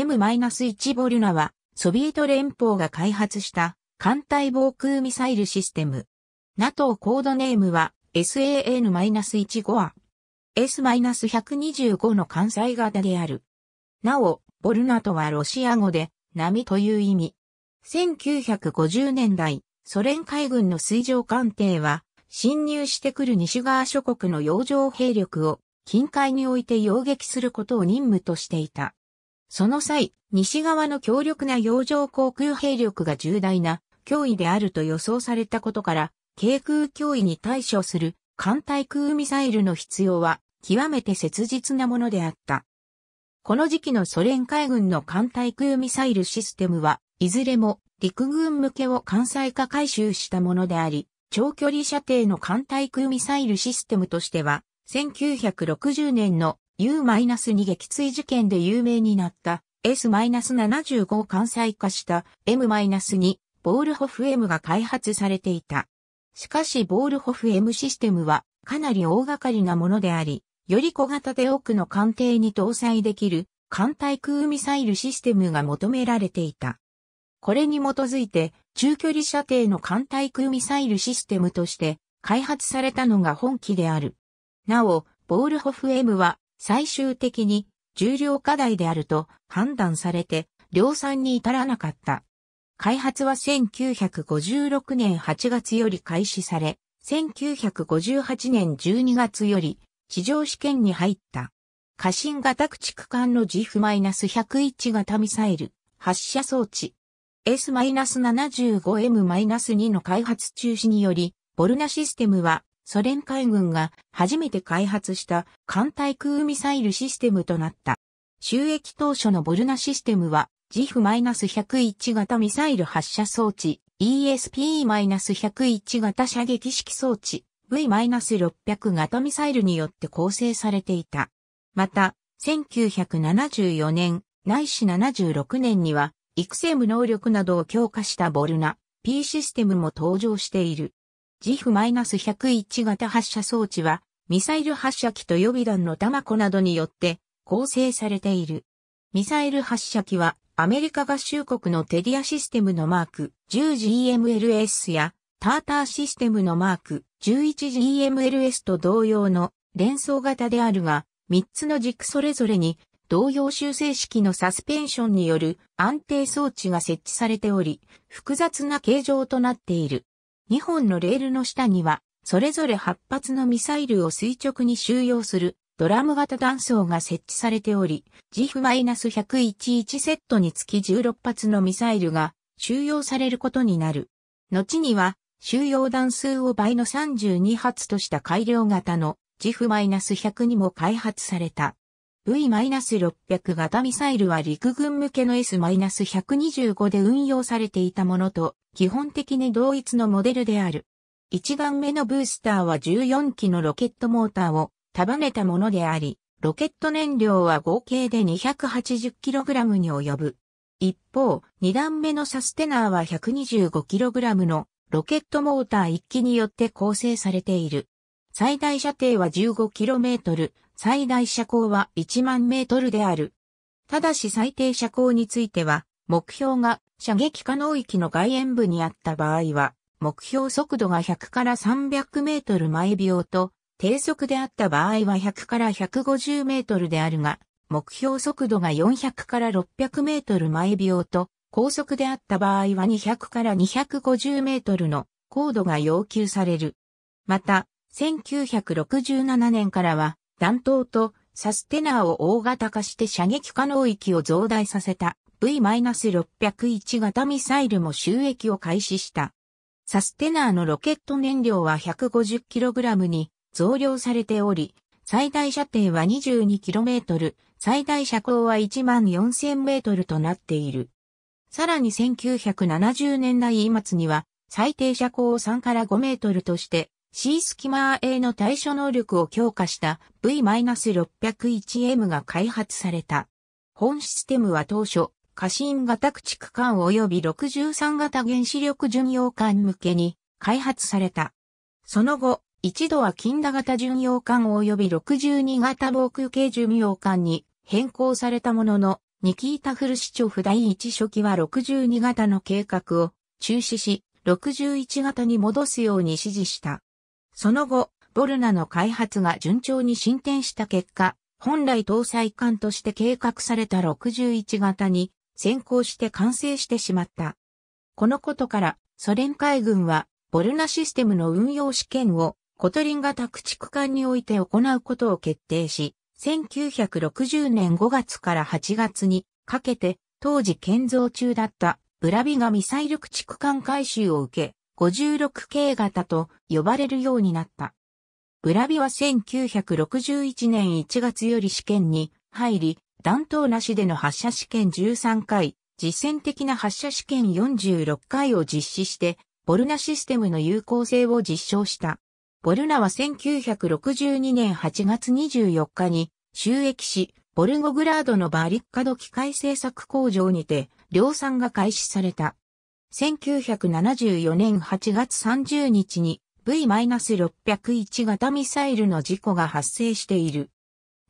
M-1 ボルナは、ソビエト連邦が開発した艦隊防空ミサイルシステム。NATO コードネームは SAN-15 は S-125 の関西型である。なお、ボルナとはロシア語で波という意味。1950年代、ソ連海軍の水上艦艇は侵入してくる西側諸国の洋上兵力を近海において擁撃することを任務としていた。その際、西側の強力な洋上航空兵力が重大な脅威であると予想されたことから、軽空脅威に対処する艦対空ミサイルの必要は極めて切実なものであった。この時期のソ連海軍の艦対空ミサイルシステムは、いずれも陸軍向けを艦載化回収したものであり、長距離射程の艦対空ミサイルシステムとしては、1960年の U-2 撃墜事件で有名になった S-75 を艦載化した M-2 ボールホフ M が開発されていた。しかしボールホフ M システムはかなり大掛かりなものであり、より小型で多くの艦艇に搭載できる艦対空ミサイルシステムが求められていた。これに基づいて中距離射程の艦対空ミサイルシステムとして開発されたのが本機である。なお、ボールホフ M は最終的に重量課題であると判断されて量産に至らなかった。開発は1956年8月より開始され、1958年12月より地上試験に入った。過信型駆逐艦の GF-101 型ミサイル発射装置 S-75M-2 の開発中止により、ボルナシステムはソ連海軍が初めて開発した艦対空ミサイルシステムとなった。収益当初のボルナシステムは、ジフ1 0 1型ミサイル発射装置、ESP-101 型射撃式装置、V-600 型ミサイルによって構成されていた。また、1974年、ないし76年には、育成無能力などを強化したボルナ、P システムも登場している。ジフ1 0 1型発射装置は、ミサイル発射機と予備弾の弾子などによって構成されている。ミサイル発射機は、アメリカ合衆国のテディアシステムのマーク 10GMLS や、ターターシステムのマーク 11GMLS と同様の連想型であるが、3つの軸それぞれに同様修正式のサスペンションによる安定装置が設置されており、複雑な形状となっている。2本のレールの下には、それぞれ8発のミサイルを垂直に収容するドラム型弾倉が設置されており、GF-1011 セットにつき16発のミサイルが収容されることになる。後には、収容弾数を倍の32発とした改良型の GIF-100 にも開発された。V-600 型ミサイルは陸軍向けの S-125 で運用されていたものと基本的に同一のモデルである。一段目のブースターは14機のロケットモーターを束ねたものであり、ロケット燃料は合計で 280kg に及ぶ。一方、二段目のサステナーは 125kg のロケットモーター1機によって構成されている。最大射程は 15km、最大車高は1万メートルである。ただし最低車高については、目標が射撃可能域の外縁部にあった場合は、目標速度が100から300メートル毎秒と、低速であった場合は100から150メートルであるが、目標速度が400から600メートル毎秒と、高速であった場合は200から250メートルの高度が要求される。また、1967年からは弾頭とサステナーを大型化して射撃可能域を増大させた V-601 型ミサイルも収益を開始した。サステナーのロケット燃料は 150kg に増量されており、最大射程は 22km、最大射高は 14000m となっている。さらに1970年代末には最低射高を3から5メートルとして C スキマー A の対処能力を強化した V-601M が開発された。本システムは当初、過信型駆逐艦及び63型原子力巡洋艦向けに開発された。その後、一度は近田型巡洋艦及び62型防空系巡洋艦に変更されたものの、ニキータ・フルシチョフ第一初期は62型の計画を中止し、61型に戻すように指示した。その後、ボルナの開発が順調に進展した結果、本来搭載艦として計画された61型に先行して完成してしまった。このことから、ソ連海軍は、ボルナシステムの運用試験を、コトリン型駆逐艦において行うことを決定し、1960年5月から8月にかけて、当時建造中だったブラビがミサイル駆逐艦改修を受け、56系型と呼ばれるようになった。ブラビは1961年1月より試験に入り、弾頭なしでの発射試験13回、実践的な発射試験46回を実施して、ボルナシステムの有効性を実証した。ボルナは1962年8月24日に収益し、ボルゴグラードのバーリッカド機械製作工場にて量産が開始された。1974年8月30日に V-601 型ミサイルの事故が発生している。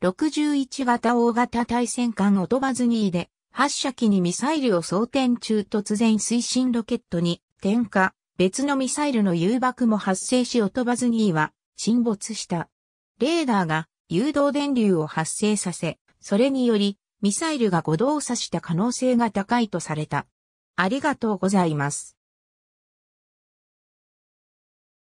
61型大型対戦艦オトバズニーで発射機にミサイルを装填中突然推進ロケットに点火、別のミサイルの誘爆も発生しオトバズニーは沈没した。レーダーが誘導電流を発生させ、それによりミサイルが誤動作した可能性が高いとされた。ありがとうございます。